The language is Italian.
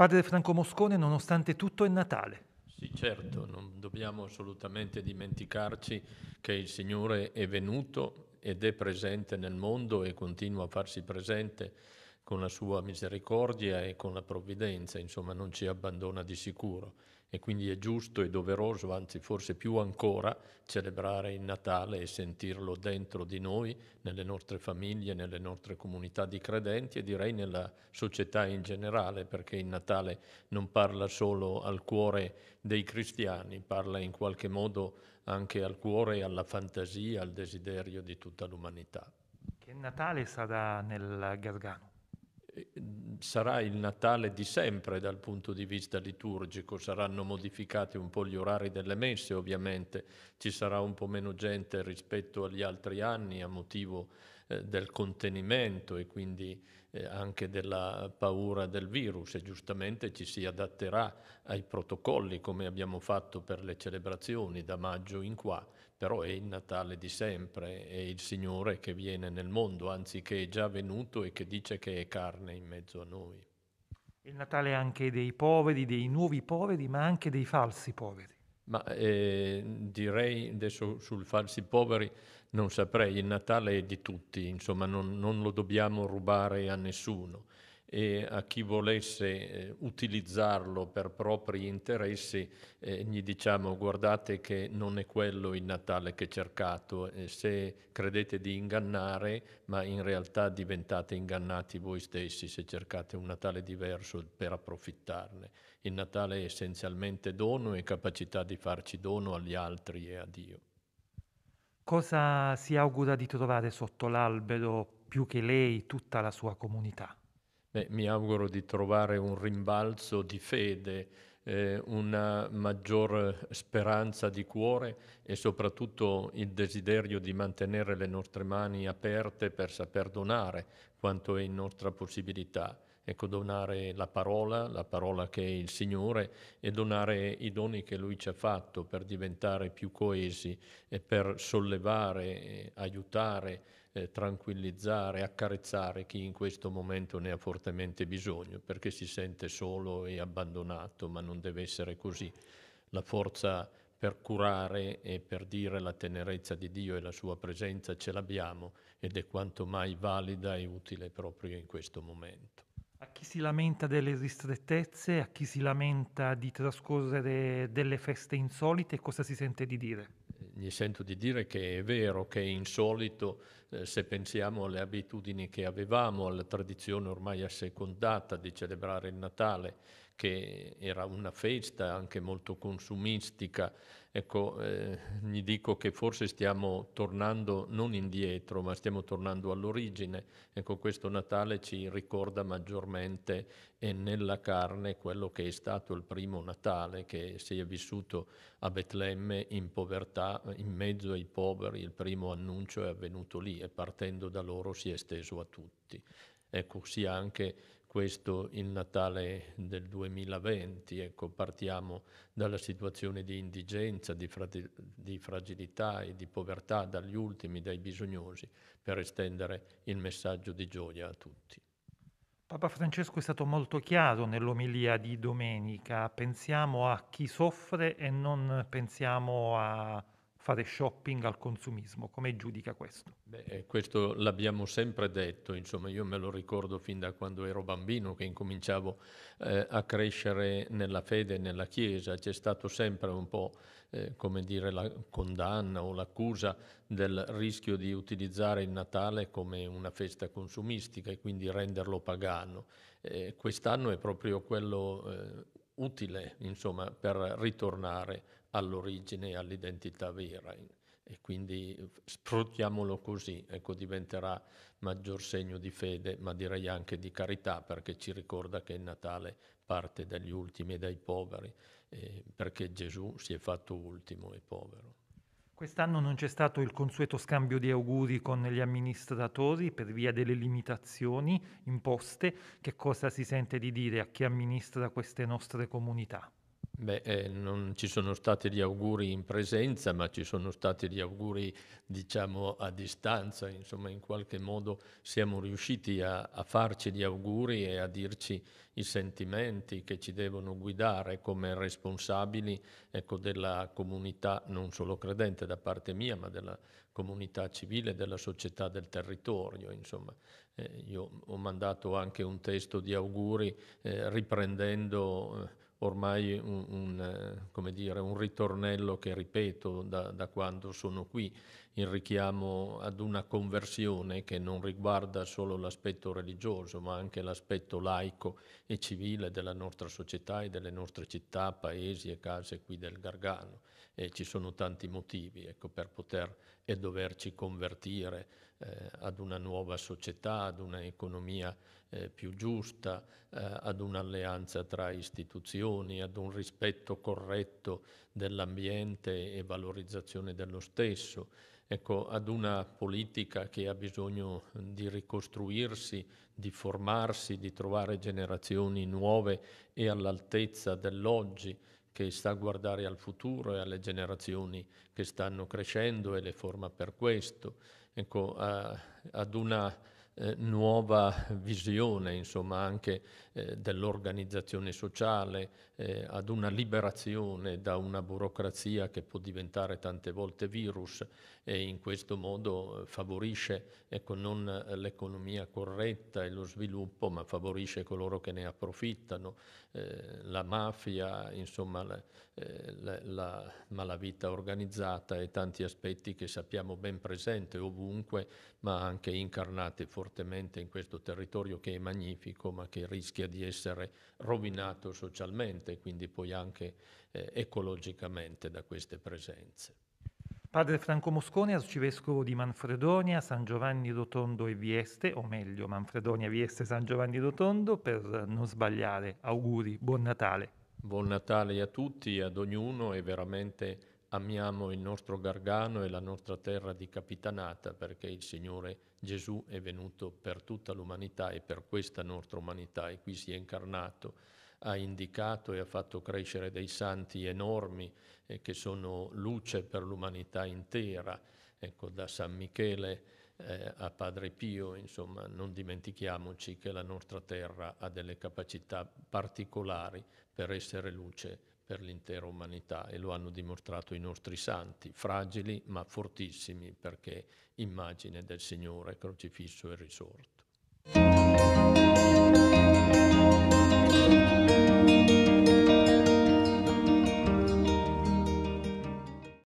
Padre Franco Moscone, nonostante tutto è Natale. Sì, certo, non dobbiamo assolutamente dimenticarci che il Signore è venuto ed è presente nel mondo e continua a farsi presente con la sua misericordia e con la provvidenza, insomma non ci abbandona di sicuro e quindi è giusto e doveroso, anzi forse più ancora, celebrare il Natale e sentirlo dentro di noi, nelle nostre famiglie, nelle nostre comunità di credenti e direi nella società in generale, perché il Natale non parla solo al cuore dei cristiani, parla in qualche modo anche al cuore, alla fantasia, al desiderio di tutta l'umanità. Che Natale sarà nel Gargano? sarà il Natale di sempre dal punto di vista liturgico, saranno modificati un po' gli orari delle messe ovviamente, ci sarà un po' meno gente rispetto agli altri anni a motivo eh, del contenimento e quindi eh, anche della paura del virus e giustamente ci si adatterà ai protocolli come abbiamo fatto per le celebrazioni da maggio in qua, però è il Natale di sempre, è il Signore che viene nel mondo, anzi che è già venuto e che dice che è carne in mezzo a noi. Il Natale anche dei poveri, dei nuovi poveri, ma anche dei falsi poveri. Ma eh, direi adesso sul falsi poveri non saprei, il Natale è di tutti, insomma non, non lo dobbiamo rubare a nessuno e a chi volesse eh, utilizzarlo per propri interessi eh, gli diciamo guardate che non è quello il Natale che cercato, eh, se credete di ingannare, ma in realtà diventate ingannati voi stessi se cercate un Natale diverso per approfittarne. Il Natale è essenzialmente dono e capacità di farci dono agli altri e a Dio. Cosa si augura di trovare sotto l'albero più che lei, tutta la sua comunità? Beh, mi auguro di trovare un rimbalzo di fede, eh, una maggior speranza di cuore e soprattutto il desiderio di mantenere le nostre mani aperte per saper donare quanto è in nostra possibilità ecco, donare la parola, la parola che è il Signore, e donare i doni che Lui ci ha fatto per diventare più coesi e per sollevare, eh, aiutare, eh, tranquillizzare, accarezzare chi in questo momento ne ha fortemente bisogno, perché si sente solo e abbandonato, ma non deve essere così. La forza per curare e per dire la tenerezza di Dio e la sua presenza ce l'abbiamo ed è quanto mai valida e utile proprio in questo momento chi si lamenta delle ristrettezze, a chi si lamenta di trascorrere delle feste insolite, cosa si sente di dire? Mi sento di dire che è vero che è insolito eh, se pensiamo alle abitudini che avevamo, alla tradizione ormai assecondata di celebrare il Natale, che era una festa anche molto consumistica. Ecco, eh, gli dico che forse stiamo tornando non indietro, ma stiamo tornando all'origine. Ecco, questo Natale ci ricorda maggiormente e nella carne quello che è stato il primo Natale che si è vissuto a Betlemme in povertà, in mezzo ai poveri. Il primo annuncio è avvenuto lì e partendo da loro si è esteso a tutti. Ecco, sia anche questo il Natale del 2020. Ecco, partiamo dalla situazione di indigenza, di, di, fragilità e di povertà dagli ultimi, dai bisognosi, per estendere il messaggio di gioia a tutti. Papa Francesco è stato molto chiaro nell'omilia di domenica, pensiamo a chi soffre e non pensiamo a, fare shopping al consumismo. Come giudica questo? Beh, eh, questo l'abbiamo sempre detto, insomma io me lo ricordo fin da quando ero bambino che incominciavo eh, a crescere nella fede e nella Chiesa, c'è stato sempre un po' eh, come dire la condanna o l'accusa del rischio di utilizzare il Natale come una festa consumistica e quindi renderlo pagano. Eh, quest'anno è proprio quello eh, utile insomma, per ritornare all'origine e all'identità vera e quindi sfruttiamolo così, ecco, diventerà maggior segno di fede, ma direi anche di carità, perché ci ricorda che il Natale parte dagli ultimi e dai poveri, eh, perché Gesù si è fatto ultimo e povero. Quest'anno non c'è stato il consueto scambio di auguri con gli amministratori per via delle limitazioni imposte. Che cosa si sente di dire a chi amministra queste nostre comunità? Beh, eh, non ci sono stati gli auguri in presenza, ma ci sono stati gli auguri, diciamo, a distanza. Insomma, in qualche modo siamo riusciti a, a farci gli auguri e a dirci i sentimenti che ci devono guidare come responsabili ecco, della comunità, non solo credente da parte mia, ma della comunità civile, della società, del territorio. Insomma, eh, io ho mandato anche un testo di auguri eh, riprendendo eh, ormai un, un, eh, dire, un, ritornello che ripeto da, da, quando sono qui, il richiamo ad una conversione che non riguarda solo l'aspetto religioso, ma anche l'aspetto laico e civile della nostra società e delle nostre città, paesi e case qui del Gargano. E ci sono tanti motivi ecco, per poter e doverci convertire eh, ad una nuova società, ad un'economia eh, più giusta, eh, ad un'alleanza tra istituzioni, ad un rispetto corretto dell'ambiente e valorizzazione dello stesso. Ecco, ad una politica che ha bisogno di ricostruirsi, di formarsi, di trovare generazioni nuove e all'altezza dell'oggi che sa guardare al futuro e alle generazioni che stanno crescendo e le forma per questo. Ecco, a, ad una eh, nuova visione insomma, anche eh, dell'organizzazione sociale, eh, ad una liberazione da una burocrazia che può diventare tante volte virus e in questo modo eh, favorisce ecco, non eh, l'economia corretta e lo sviluppo, ma favorisce coloro che ne approfittano, la mafia, insomma, la, la, la malavita organizzata e tanti aspetti che sappiamo ben presente ovunque, ma anche incarnati fortemente fortemente in questo territorio che è magnifico ma che rischia di essere rovinato socialmente e quindi poi anche eh, ecologicamente da queste presenze. Padre Franco Moscone, arcivescovo di Manfredonia, San Giovanni Rotondo e Vieste, o meglio Manfredonia, Vieste, San Giovanni Rotondo, per non sbagliare, auguri, buon Natale. Buon Natale a tutti, ad ognuno e veramente amiamo il nostro Gargano e la nostra terra di Capitanata perché il Signore Gesù è venuto per tutta l'umanità e per questa nostra umanità e qui si è incarnato, ha indicato e ha fatto crescere dei santi enormi eh, che sono luce per l'umanità intera, ecco, da San Michele eh, a Padre Pio, insomma, non dimentichiamoci che la nostra terra ha delle capacità particolari per essere luce per l'intera umanità e lo hanno dimostrato i nostri santi, fragili ma fortissimi perché immagine del Signore crocifisso e risorto.